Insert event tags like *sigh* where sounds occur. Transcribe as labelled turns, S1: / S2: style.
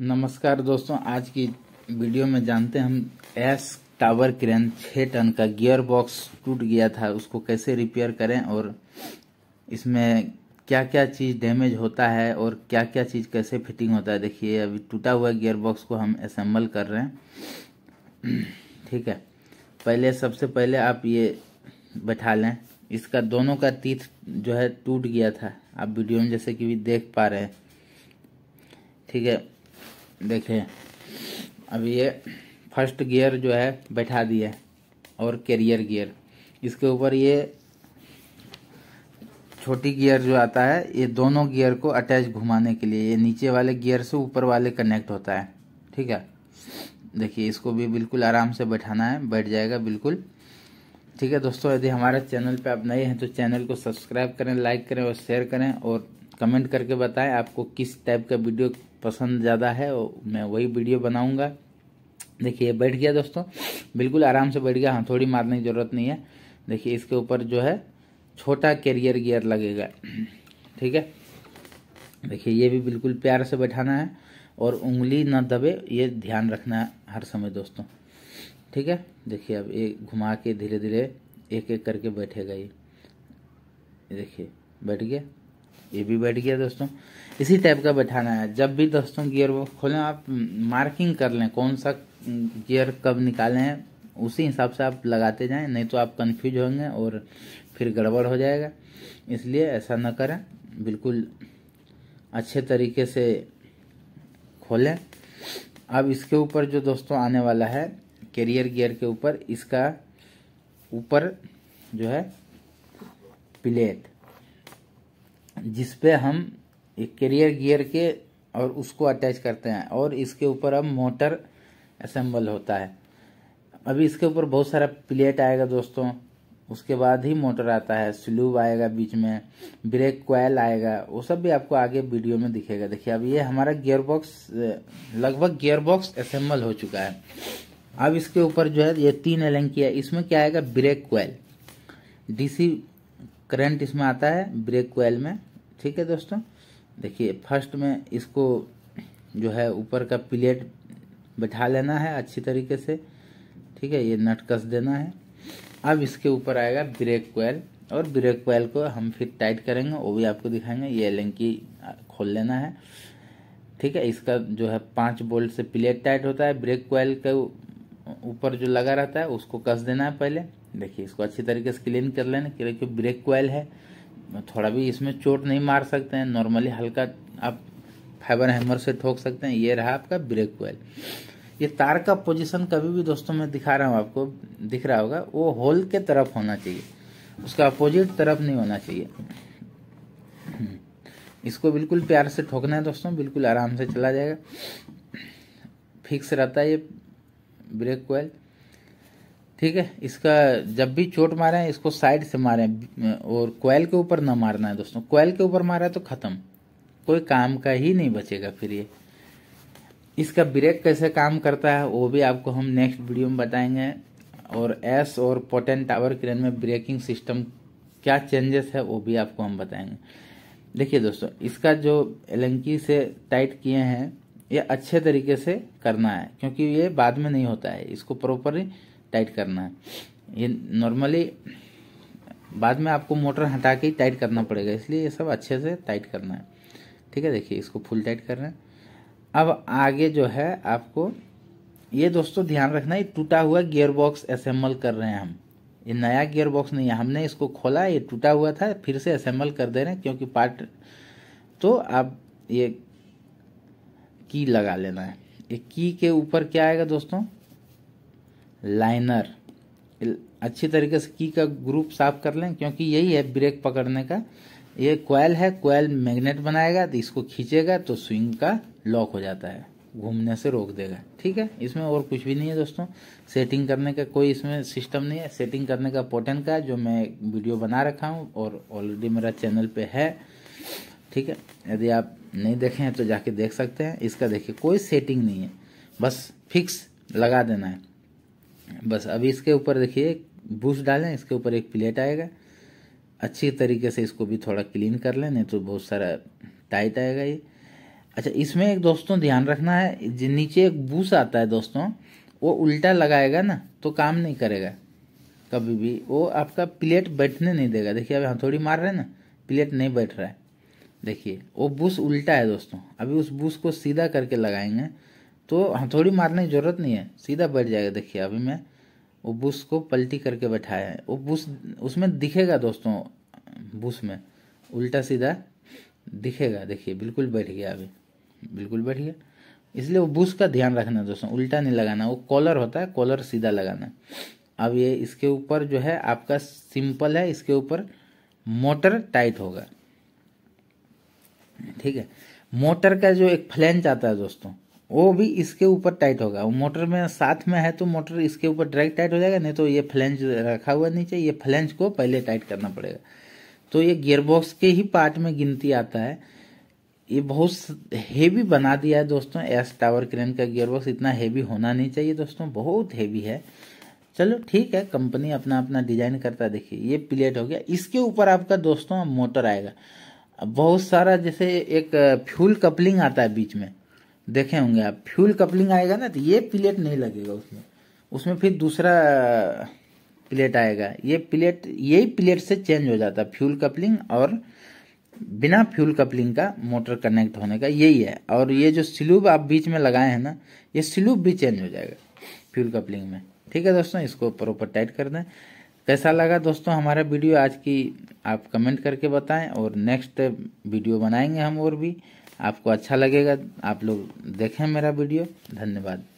S1: नमस्कार दोस्तों आज की वीडियो में जानते हैं हम एस टावर क्रेन छः टन का गियर बॉक्स टूट गया था उसको कैसे रिपेयर करें और इसमें क्या क्या चीज़ डैमेज होता है और क्या क्या चीज़ कैसे फिटिंग होता है देखिए अभी टूटा हुआ गियर बॉक्स को हम असेंबल कर रहे हैं *clears throat* ठीक है पहले सबसे पहले आप ये बैठा लें इसका दोनों का तीथ जो है टूट गया था आप वीडियो में जैसे कि भी देख पा रहे हैं ठीक है देखिए अब ये फर्स्ट गियर जो है बैठा दिया और कैरियर गियर इसके ऊपर ये छोटी गियर जो आता है ये दोनों गियर को अटैच घुमाने के लिए ये नीचे वाले गियर से ऊपर वाले कनेक्ट होता है ठीक है देखिए इसको भी बिल्कुल आराम से बैठाना है बैठ जाएगा बिल्कुल ठीक है दोस्तों यदि हमारे चैनल पे आप नए हैं तो चैनल को सब्सक्राइब करें लाइक करें और शेयर करें और कमेंट करके बताएं आपको किस टाइप का वीडियो पसंद ज़्यादा है मैं वही वीडियो बनाऊँगा देखिए बैठ गया दोस्तों बिल्कुल आराम से बैठ गया हाँ थोड़ी मारने की ज़रूरत नहीं है देखिए इसके ऊपर जो है छोटा कैरियर गियर लगेगा ठीक है देखिए ये भी बिल्कुल प्यार से बैठाना है और उंगली ना दबे ये ध्यान रखना है हर समय दोस्तों ठीक है देखिए अब ये घुमा के धीरे धीरे एक एक करके बैठेगा ये देखिए बैठ गया ये भी बैठ गया दोस्तों इसी टाइप का बैठाना है जब भी दोस्तों गियर वो खोलें आप मार्किंग कर लें कौन सा गियर कब निकालें उसी हिसाब से आप लगाते जाएं नहीं तो आप कंफ्यूज होंगे और फिर गड़बड़ हो जाएगा इसलिए ऐसा ना करें बिल्कुल अच्छे तरीके से खोलें अब इसके ऊपर जो दोस्तों आने वाला है कैरियर गियर के ऊपर इसका ऊपर जो है प्लेट जिसपे हम एक कैरियर गियर के और उसको अटैच करते हैं और इसके ऊपर अब मोटर असेंबल होता है अभी इसके ऊपर बहुत सारा प्लेट आएगा दोस्तों उसके बाद ही मोटर आता है स्लूब आएगा बीच में ब्रेक क्वाइल आएगा वो सब भी आपको आगे वीडियो में दिखेगा देखिए अब ये हमारा गियर बॉक्स लगभग गियर बॉक्स असेंबल हो चुका है अब इसके ऊपर जो है ये तीन एलेंग की है इसमें क्या आएगा ब्रेक क्वाइल डीसी करंट इसमें आता है ब्रेक क्वाइल में ठीक है दोस्तों देखिए फर्स्ट में इसको जो है ऊपर का प्लेट बैठा लेना है अच्छी तरीके से ठीक है ये नट कस देना है अब इसके ऊपर आएगा ब्रेक कोयल और ब्रेक कोयल को हम फिर टाइट करेंगे वो भी आपको दिखाएंगे ये लंकी खोल लेना है ठीक है इसका जो है पाँच बोल्ट से प्लेट टाइट होता है ब्रेक कोयल के ऊपर जो लगा रहता है उसको कस देना है पहले देखिए इसको अच्छी तरीके से क्लीन कर लेना क्योंकि ब्रेक कोयल है थोड़ा भी इसमें चोट नहीं मार सकते हैं नॉर्मली हल्का आप फाइबर हैमर से ठोक सकते हैं ये रहा आपका ब्रेक कोयल ये तार का पोजीशन कभी भी दोस्तों मैं दिखा रहा हूँ आपको दिख रहा होगा वो होल के तरफ होना चाहिए उसका अपोजिट तरफ नहीं होना चाहिए इसको बिल्कुल प्यार से ठोकना है दोस्तों बिल्कुल आराम से चला जाएगा फिक्स रहता है ये ब्रेक कोयल ठीक है इसका जब भी चोट मारे हैं इसको साइड से मारे और कोयल के ऊपर ना मारना है दोस्तों कोयल के ऊपर मारा है तो ख़त्म कोई काम का ही नहीं बचेगा फिर ये इसका ब्रेक कैसे काम करता है वो भी आपको हम नेक्स्ट वीडियो में बताएंगे और एस और पोटेन टावर क्रेन में ब्रेकिंग सिस्टम क्या चेंजेस है वो भी आपको हम बताएंगे देखिए दोस्तों इसका जो एलंकी से टाइट किए हैं ये अच्छे तरीके से करना है क्योंकि ये बाद में नहीं होता है इसको प्रॉपरली टाइट करना है ये नॉर्मली बाद में आपको मोटर हटा के ही टाइट करना पड़ेगा इसलिए ये सब अच्छे से टाइट करना है ठीक है देखिए इसको फुल टाइट कर रहे हैं अब आगे जो है आपको ये दोस्तों ध्यान रखना है टूटा हुआ गियर बॉक्स असेंबल कर रहे हैं हम ये नया गियर बॉक्स नहीं है हमने इसको खोला ये टूटा हुआ था फिर से असेंबल कर दे रहे हैं क्योंकि पार्ट तो आप ये की लगा लेना है ये की के ऊपर क्या आएगा दोस्तों लाइनर अच्छी तरीके से की का ग्रुप साफ कर लें क्योंकि यही है ब्रेक पकड़ने का ये क्वाइल है क्वाइल मैग्नेट बनाएगा तो इसको खींचेगा तो स्विंग का लॉक हो जाता है घूमने से रोक देगा ठीक है इसमें और कुछ भी नहीं है दोस्तों सेटिंग करने का कोई इसमें सिस्टम नहीं है सेटिंग करने का पोर्टन का जो मैं वीडियो बना रखा हूँ और ऑलरेडी मेरा चैनल पे है ठीक है यदि आप नहीं देखे हैं तो जाके देख सकते हैं इसका देखिए कोई सेटिंग नहीं है बस फिक्स लगा देना है बस अभी इसके ऊपर देखिए बूस डालें इसके ऊपर एक प्लेट आएगा अच्छी तरीके से इसको भी थोड़ा क्लीन कर लें नहीं तो बहुत सारा टाइट आएगा ये अच्छा इसमें एक दोस्तों ध्यान रखना है नीचे एक बूस आता है दोस्तों वो उल्टा लगाएगा ना तो काम नहीं करेगा कभी भी वो आपका प्लेट बैठने नहीं देगा देखिए अभी हथौड़ी मार रहे हैं ना प्लेट नहीं बैठ रहा है देखिए वो बूस उल्टा है दोस्तों अभी उस बूस को सीधा करके लगाएंगे तो हथौड़ी मारने की ज़रूरत नहीं है सीधा बैठ जाएगा देखिए अभी मैं वो बुश को पलटी करके बैठाया है वो बुश उसमें दिखेगा दोस्तों बुश में उल्टा सीधा दिखेगा देखिए बिल्कुल बैठ गया अभी बिल्कुल बैठ गया इसलिए वो बुश का ध्यान रखना दोस्तों उल्टा नहीं लगाना वो कॉलर होता है कॉलर सीधा लगाना अब ये इसके ऊपर जो है आपका सिंपल है इसके ऊपर मोटर टाइट होगा ठीक है मोटर का जो एक फ्लैंच आता है दोस्तों वो भी इसके ऊपर टाइट होगा मोटर में साथ में है तो मोटर इसके ऊपर डायरेक्ट टाइट हो जाएगा नहीं तो ये फ्लेंज रखा हुआ नीचे ये फ्लेंज को पहले टाइट करना पड़ेगा तो ये गियरबॉक्स के ही पार्ट में गिनती आता है ये बहुत हेवी बना दिया है दोस्तों एस टावर क्रेन का गियरबॉक्स इतना हेवी होना नहीं चाहिए दोस्तों बहुत हेवी है चलो ठीक है कंपनी अपना अपना डिजाइन करता देखिए ये प्लेट हो गया इसके ऊपर आपका दोस्तों मोटर आएगा बहुत सारा जैसे एक फ्यूल कपलिंग आता है बीच में देखे होंगे आप फ्यूल कपलिंग आएगा ना तो ये प्लेट नहीं लगेगा उसमें उसमें फिर दूसरा प्लेट आएगा ये प्लेट यही प्लेट से चेंज हो जाता है फ्यूल कपलिंग और बिना फ्यूल कपलिंग का मोटर कनेक्ट होने का यही है और ये जो स्लूब आप बीच में लगाए हैं ना ये स्लूब भी चेंज हो जाएगा फ्यूल कपलिंग में ठीक है दोस्तों इसको प्रॉपर टाइट कर दें कैसा लगा दोस्तों हमारा वीडियो आज की आप कमेंट करके बताएं और नेक्स्ट वीडियो बनाएंगे हम और भी आपको अच्छा लगेगा आप लोग देखें मेरा वीडियो धन्यवाद